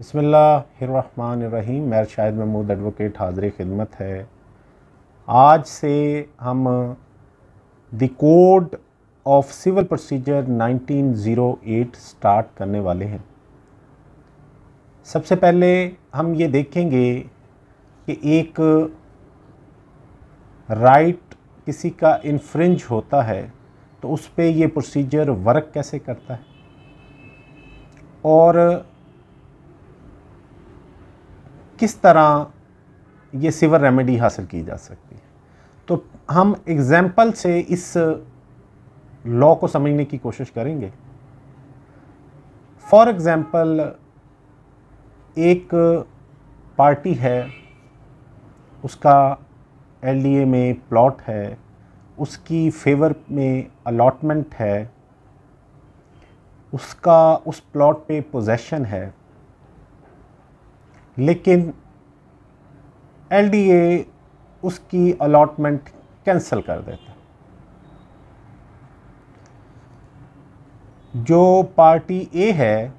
बसमिल्लाम मैर शाहिद महमूद एडवोकेट हाजिर खिदमत है आज से हम the code of civil procedure 1908 start करने वाले हैं सबसे पहले हम ये देखेंगे कि एक राइट किसी का इन्फ्रिंज होता है तो उस पर यह प्रोसीजर वर्क कैसे करता है और किस तरह ये सिवर रेमेडी हासिल की जा सकती है तो हम एग्ज़ाम्पल से इस लॉ को समझने की कोशिश करेंगे फॉर एग्ज़ाम्पल एक पार्टी है उसका एलडीए में प्लॉट है उसकी फेवर में अलॉटमेंट है उसका उस प्लॉट पे पोजेशन है लेकिन एलडीए उसकी अलॉटमेंट कैंसिल कर देता जो पार्टी ए है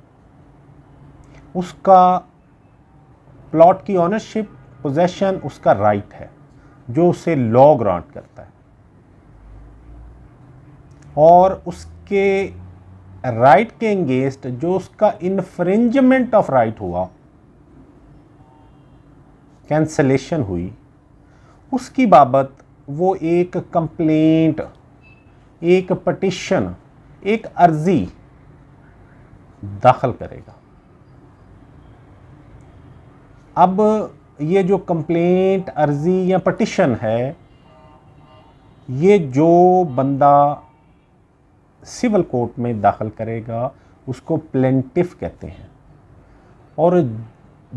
उसका प्लॉट की ऑनरशिप पोजेशन उसका राइट है जो उसे लॉ ग्रांट करता है और उसके राइट के एंगेस्ट जो उसका इन्फ्रिंजमेंट ऑफ राइट हुआ कैंसलेशन हुई उसकी बाबत वो एक कंप्लेंट एक पटिशन एक अर्जी दाखिल करेगा अब ये जो कंप्लेंट अर्जी या पटिशन है ये जो बंदा सिविल कोर्ट में दाखिल करेगा उसको प्लेंटिफ कहते हैं और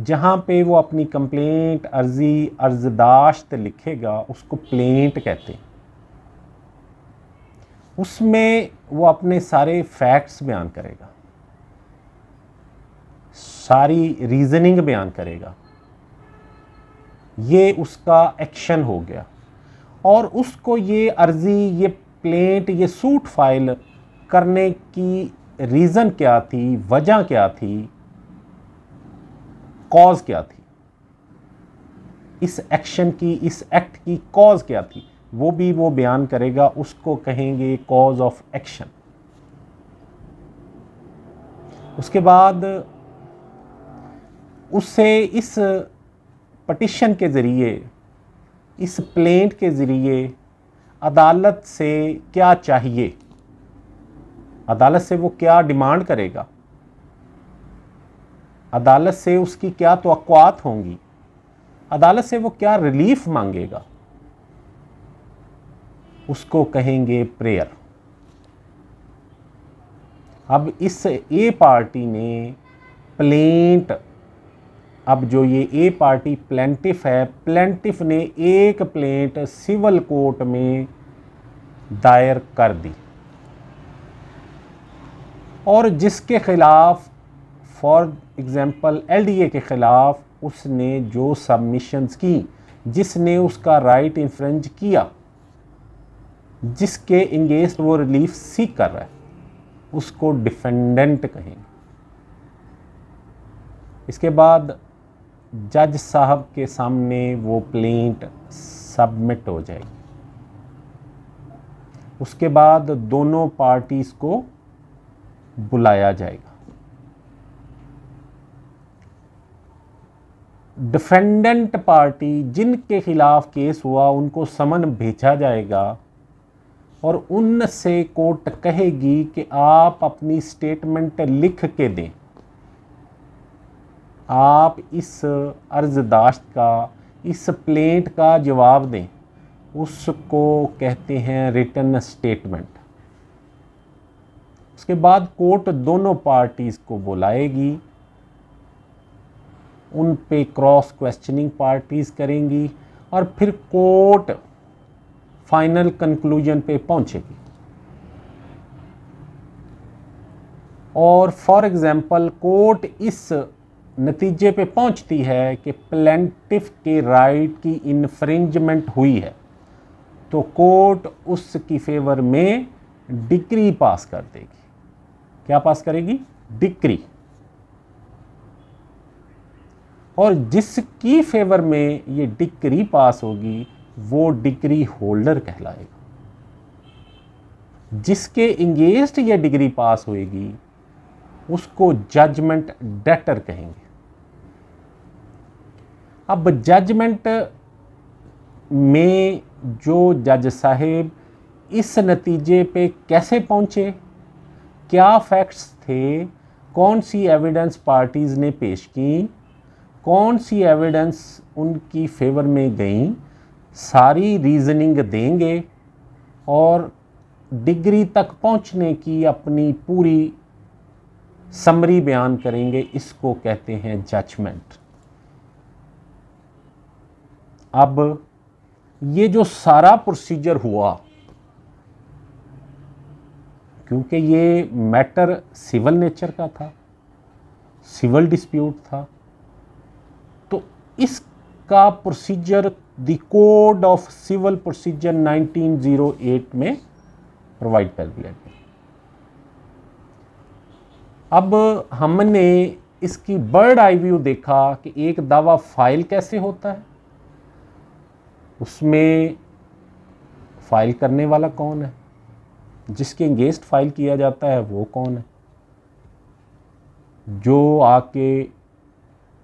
जहाँ पे वो अपनी कंप्लेंट अर्जी अर्जदाश्त लिखेगा उसको प्लेंट कहते हैं उसमें वो अपने सारे फैक्ट्स बयान करेगा सारी रीजनिंग बयान करेगा ये उसका एक्शन हो गया और उसको ये अर्जी ये प्लेंट ये सूट फाइल करने की रीज़न क्या थी वजह क्या थी कॉज क्या थी इस एक्शन की इस एक्ट की कॉज क्या थी वो भी वो बयान करेगा उसको कहेंगे कॉज ऑफ एक्शन उसके बाद उससे इस पटिशन के ज़रिए इस प्लेंट के ज़रिए अदालत से क्या चाहिए अदालत से वो क्या डिमांड करेगा अदालत से उसकी क्या तो होंगी अदालत से वो क्या रिलीफ मांगेगा उसको कहेंगे प्रेयर अब इस ए पार्टी ने प्लेंट अब जो ये ए पार्टी प्लेंटिफ है प्लेंटिफ ने एक प्लेंट सिविल कोर्ट में दायर कर दी और जिसके ख़िलाफ़ फॉर एग्ज़ाम्पल एलडीए के ख़िलाफ़ उसने जो सबमिशंस की जिसने उसका राइट इन्फ्रेंज किया जिसके इंगेस्ट वो रिलीफ सीख कर रहा है उसको डिफेंडेंट कहेंगे इसके बाद जज साहब के सामने वो प्लेंट सबमिट हो जाएगी उसके बाद दोनों पार्टीज़ को बुलाया जाएगा डिफेंडेंट पार्टी जिनके खिलाफ केस हुआ उनको समन भेजा जाएगा और उनसे कोर्ट कहेगी कि आप अपनी स्टेटमेंट लिख के दें आप इस अर्जदाश्त का इस प्लेंट का जवाब दें उसको कहते हैं रिटर्न स्टेटमेंट उसके बाद कोर्ट दोनों पार्टीज़ को बुलाएगी उन पे क्रॉस क्वेश्चनिंग पार्टीज़ करेंगी और फिर कोर्ट फाइनल कंक्लूजन पे पहुंचेगी और फॉर एग्ज़ाम्पल कोर्ट इस नतीजे पे पहुंचती है कि प्लेंटिफ के राइट की इन्फ्रिंजमेंट हुई है तो कोर्ट उसकी फेवर में डिक्री पास कर देगी क्या पास करेगी डिक्री और जिसकी फेवर में ये डिग्री पास होगी वो डिग्री होल्डर कहलाएगा जिसके इंगेस्ट ये डिग्री पास होएगी उसको जजमेंट डेटर कहेंगे अब जजमेंट में जो जज साहेब इस नतीजे पे कैसे पहुंचे क्या फैक्ट्स थे कौन सी एविडेंस पार्टीज़ ने पेश की कौन सी एविडेंस उनकी फेवर में गई सारी रीजनिंग देंगे और डिग्री तक पहुंचने की अपनी पूरी समरी बयान करेंगे इसको कहते हैं जजमेंट अब ये जो सारा प्रोसीजर हुआ क्योंकि ये मैटर सिविल नेचर का था सिविल डिस्प्यूट था इसका procedure the code of civil procedure 1908 में प्रोवाइड दिया गया अब हमने इसकी बर्ड आई व्यू देखा कि एक दावा फाइल कैसे होता है उसमें फाइल करने वाला कौन है जिसके अंगेंस्ट फाइल किया जाता है वो कौन है जो आके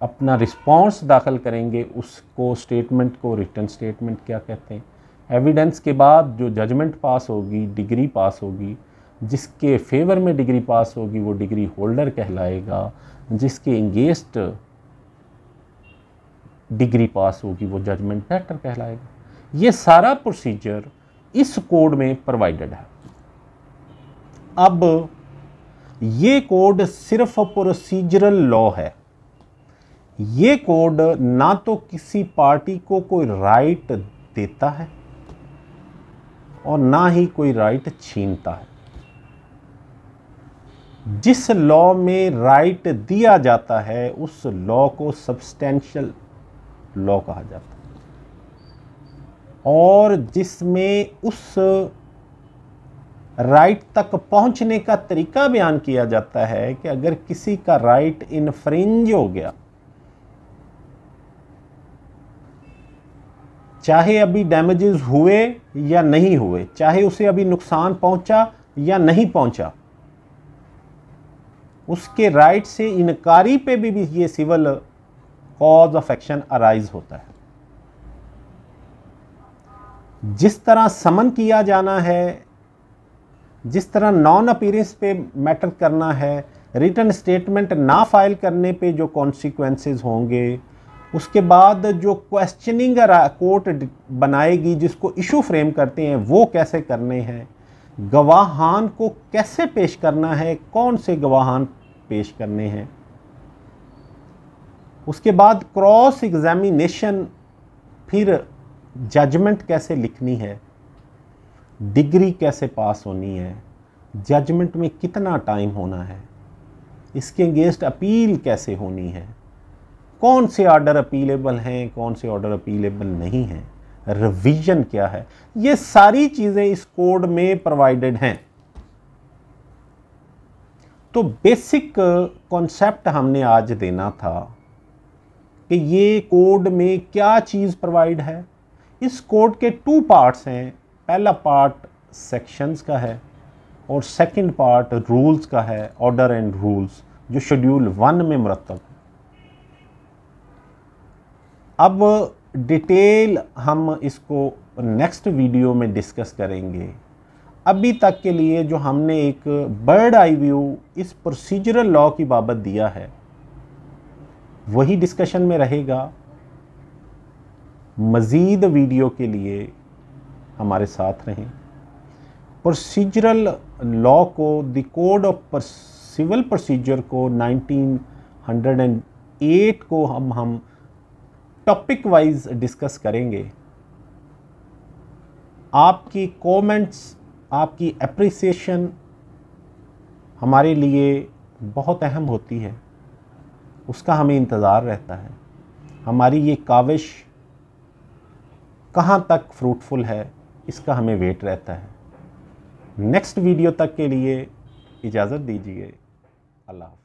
अपना रिस्पांस दाखिल करेंगे उसको स्टेटमेंट को रिटर्न स्टेटमेंट क्या कहते हैं एविडेंस के बाद जो जजमेंट पास होगी डिग्री पास होगी जिसके फेवर में डिग्री पास होगी वो डिग्री होल्डर कहलाएगा जिसके इंगेस्ट डिग्री पास होगी वो जजमेंट फैक्टर कहलाएगा ये सारा प्रोसीजर इस कोड में प्रोवाइडेड है अब ये कोड सिर्फ प्रोसीजरल लॉ है ये कोड ना तो किसी पार्टी को कोई राइट देता है और ना ही कोई राइट छीनता है जिस लॉ में राइट दिया जाता है उस लॉ को सब्सटेंशियल लॉ कहा जाता है और जिसमें उस राइट तक पहुंचने का तरीका बयान किया जाता है कि अगर किसी का राइट इन्फ्रिंज हो गया चाहे अभी डैमेजेस हुए या नहीं हुए चाहे उसे अभी नुकसान पहुंचा या नहीं पहुंचा उसके राइट से इनकारी पे भी, भी ये civil cause of action arise होता है जिस तरह समन किया जाना है जिस तरह नॉन अपीरेंस पे मैटर करना है रिटर्न स्टेटमेंट ना फाइल करने पे जो कॉन्सिक्वेंसेस होंगे उसके बाद जो क्वेश्चनिंग कोर्ट बनाएगी जिसको इशू फ्रेम करते हैं वो कैसे करने हैं गवाहान को कैसे पेश करना है कौन से गवाहान पेश करने हैं उसके बाद क्रॉस एग्ज़ामिनेशन फिर जजमेंट कैसे लिखनी है डिग्री कैसे पास होनी है जजमेंट में कितना टाइम होना है इसके अगेंस्ट अपील कैसे होनी है कौन से ऑर्डर अपीलेबल हैं कौन से ऑर्डर अपीलेबल नहीं हैं रिवीजन क्या है ये सारी चीज़ें इस कोड में प्रोवाइडेड हैं तो बेसिक कॉन्सेप्ट हमने आज देना था कि ये कोड में क्या चीज़ प्रोवाइड है इस कोड के टू पार्ट्स हैं पहला पार्ट सेक्शंस का है और सेकंड पार्ट रूल्स का है ऑर्डर एंड रूल्स जो शेड्यूल वन में है अब डिटेल हम इसको नेक्स्ट वीडियो में डिस्कस करेंगे अभी तक के लिए जो हमने एक बर्ड आई व्यू इस प्रोसीजरल लॉ की बाबत दिया है वही डिस्कशन में रहेगा मज़ीद वीडियो के लिए हमारे साथ रहें प्रोसीजरल लॉ को the code of civil procedure को 1908 को हम हम टॉपिक वाइज डिस्कस करेंगे आपकी कमेंट्स आपकी अप्रिसिएशन हमारे लिए बहुत अहम होती है उसका हमें इंतज़ार रहता है हमारी ये काविश कहाँ तक फ्रूटफुल है इसका हमें वेट रहता है नेक्स्ट वीडियो तक के लिए इजाज़त दीजिए अल्लाह